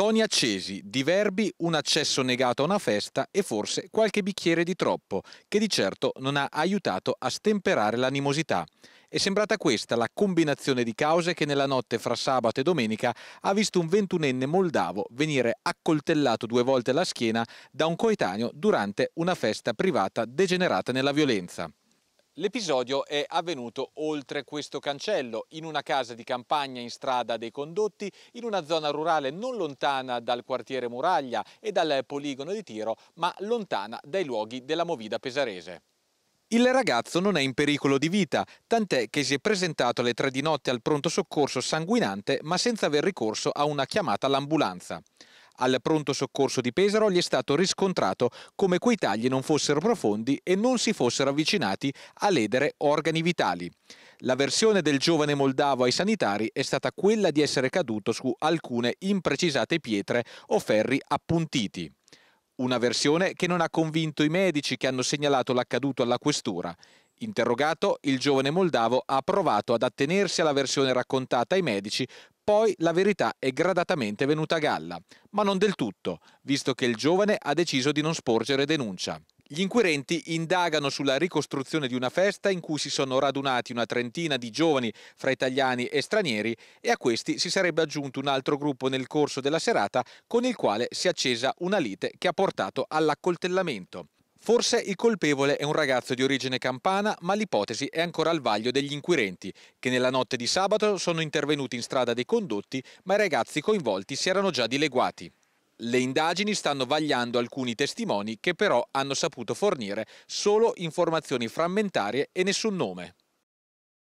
Toni accesi, diverbi, un accesso negato a una festa e forse qualche bicchiere di troppo, che di certo non ha aiutato a stemperare l'animosità. È sembrata questa la combinazione di cause che nella notte fra sabato e domenica ha visto un ventunenne moldavo venire accoltellato due volte alla schiena da un coetaneo durante una festa privata degenerata nella violenza. L'episodio è avvenuto oltre questo cancello, in una casa di campagna in strada dei condotti, in una zona rurale non lontana dal quartiere Muraglia e dal poligono di tiro, ma lontana dai luoghi della movida pesarese. Il ragazzo non è in pericolo di vita, tant'è che si è presentato alle tre di notte al pronto soccorso sanguinante ma senza aver ricorso a una chiamata all'ambulanza. Al pronto soccorso di Pesaro gli è stato riscontrato come quei tagli non fossero profondi e non si fossero avvicinati a ledere organi vitali. La versione del giovane moldavo ai sanitari è stata quella di essere caduto su alcune imprecisate pietre o ferri appuntiti. Una versione che non ha convinto i medici che hanno segnalato l'accaduto alla questura. Interrogato, il giovane moldavo ha provato ad attenersi alla versione raccontata ai medici poi la verità è gradatamente venuta a galla, ma non del tutto, visto che il giovane ha deciso di non sporgere denuncia. Gli inquirenti indagano sulla ricostruzione di una festa in cui si sono radunati una trentina di giovani fra italiani e stranieri e a questi si sarebbe aggiunto un altro gruppo nel corso della serata con il quale si è accesa una lite che ha portato all'accoltellamento. Forse il colpevole è un ragazzo di origine campana, ma l'ipotesi è ancora al vaglio degli inquirenti, che nella notte di sabato sono intervenuti in strada dei condotti, ma i ragazzi coinvolti si erano già dileguati. Le indagini stanno vagliando alcuni testimoni che però hanno saputo fornire solo informazioni frammentarie e nessun nome.